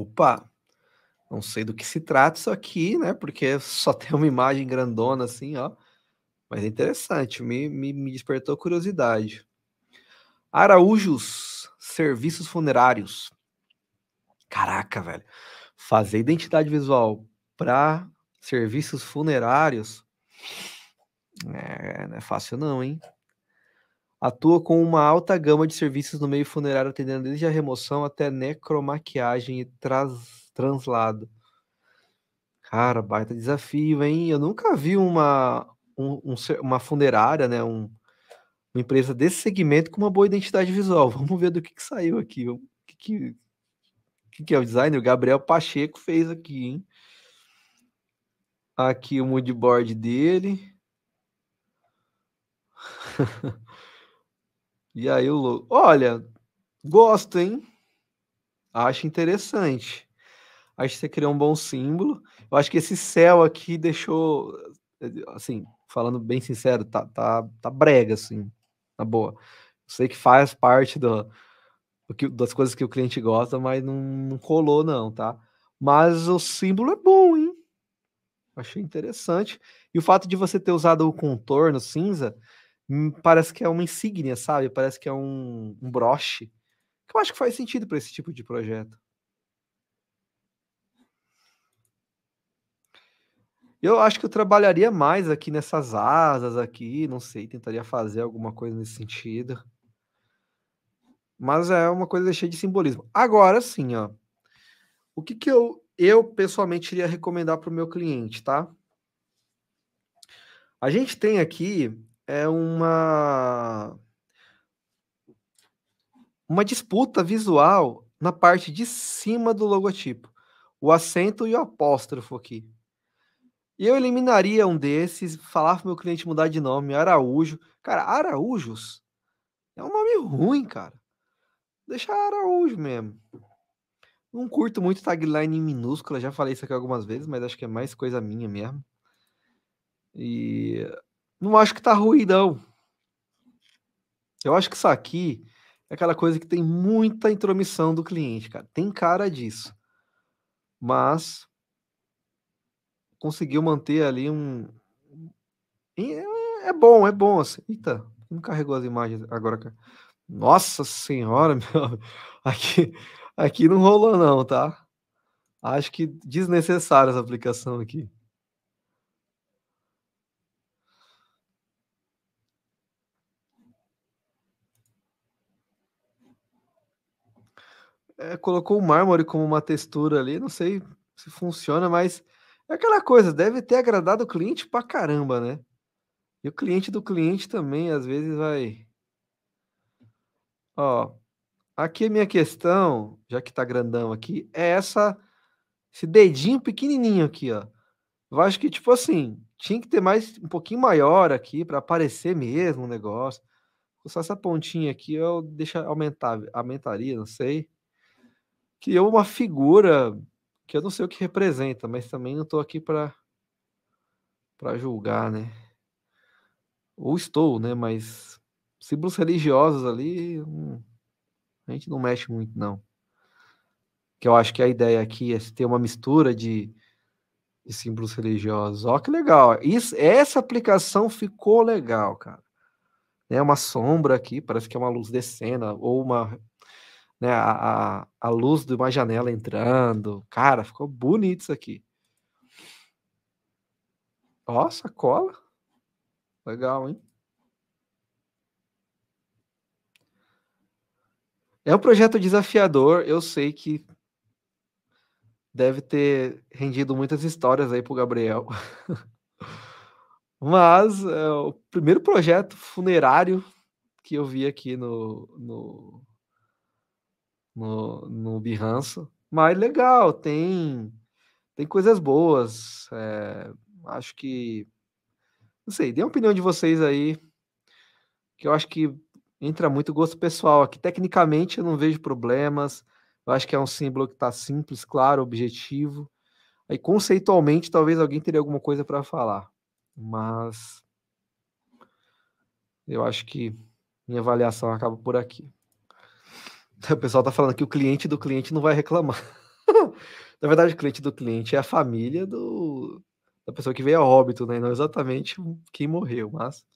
opa, não sei do que se trata isso aqui, né? Porque só tem uma imagem grandona assim, ó. Mas é interessante, me, me, me despertou curiosidade. Araújos, serviços funerários. Caraca, velho. Fazer identidade visual para serviços funerários. É, não é fácil, não, hein? atua com uma alta gama de serviços no meio funerário, atendendo desde a remoção até necromaquiagem e tras, translado. Cara, baita desafio, hein? Eu nunca vi uma, um, um, uma funerária, né? Um, uma empresa desse segmento com uma boa identidade visual. Vamos ver do que, que saiu aqui. O que, que, que, que é o designer? O Gabriel Pacheco fez aqui, hein? Aqui o moodboard dele. E aí o olha, gosto, hein? Acho interessante. Acho que você criou um bom símbolo. Eu acho que esse céu aqui deixou, assim, falando bem sincero, tá, tá, tá brega, assim, tá boa. sei que faz parte do, que, das coisas que o cliente gosta, mas não, não colou, não, tá? Mas o símbolo é bom, hein? Achei interessante. E o fato de você ter usado o contorno cinza, Hum, parece que é uma insígnia, sabe? Parece que é um, um broche. Que eu acho que faz sentido para esse tipo de projeto. Eu acho que eu trabalharia mais aqui nessas asas aqui, não sei, tentaria fazer alguma coisa nesse sentido. Mas é uma coisa cheia de simbolismo. Agora sim, ó. O que que eu eu pessoalmente iria recomendar para o meu cliente, tá? A gente tem aqui é uma uma disputa visual na parte de cima do logotipo, o acento e o apóstrofo aqui. E eu eliminaria um desses, falar pro meu cliente mudar de nome, Araújo. Cara, Araújos é um nome ruim, cara. deixar Araújo mesmo. Não curto muito tagline em minúscula, já falei isso aqui algumas vezes, mas acho que é mais coisa minha mesmo. E não acho que tá ruim, não. Eu acho que isso aqui é aquela coisa que tem muita intromissão do cliente, cara. Tem cara disso. Mas conseguiu manter ali um. É, é bom, é bom. Assim. Eita, não carregou as imagens agora, cara. Nossa senhora, meu. Aqui, aqui não rolou, não, tá? Acho que desnecessária essa aplicação aqui. é, colocou o mármore como uma textura ali, não sei se funciona, mas é aquela coisa, deve ter agradado o cliente pra caramba, né? E o cliente do cliente também, às vezes, vai. Ó, aqui a minha questão, já que tá grandão aqui, é essa. Esse dedinho pequenininho aqui, ó. Eu acho que, tipo assim, tinha que ter mais um pouquinho maior aqui para aparecer mesmo o negócio. Só essa pontinha aqui eu deixa aumentar, aumentaria, não sei criou é uma figura que eu não sei o que representa, mas também não estou aqui para para julgar, né? Ou estou, né? Mas símbolos religiosos ali, hum, a gente não mexe muito, não. Que eu acho que a ideia aqui é ter uma mistura de, de símbolos religiosos. Ó, que legal! Isso, essa aplicação ficou legal, cara é uma sombra aqui, parece que é uma luz descendo, ou uma né, a, a, a luz de uma janela entrando. Cara, ficou bonito isso aqui. Ó, sacola. Legal, hein? É um projeto desafiador, eu sei que deve ter rendido muitas histórias aí pro Gabriel. Mas é o primeiro projeto funerário que eu vi aqui no, no, no, no Behance. Mas legal, tem, tem coisas boas. É, acho que. Não sei, dê a opinião de vocês aí. Que eu acho que entra muito gosto pessoal aqui. Tecnicamente eu não vejo problemas. Eu acho que é um símbolo que está simples, claro, objetivo. Aí conceitualmente talvez alguém teria alguma coisa para falar. Mas eu acho que minha avaliação acaba por aqui. O pessoal tá falando que o cliente do cliente não vai reclamar. Na verdade, o cliente do cliente é a família do, da pessoa que veio a óbito, né? Não exatamente quem morreu, mas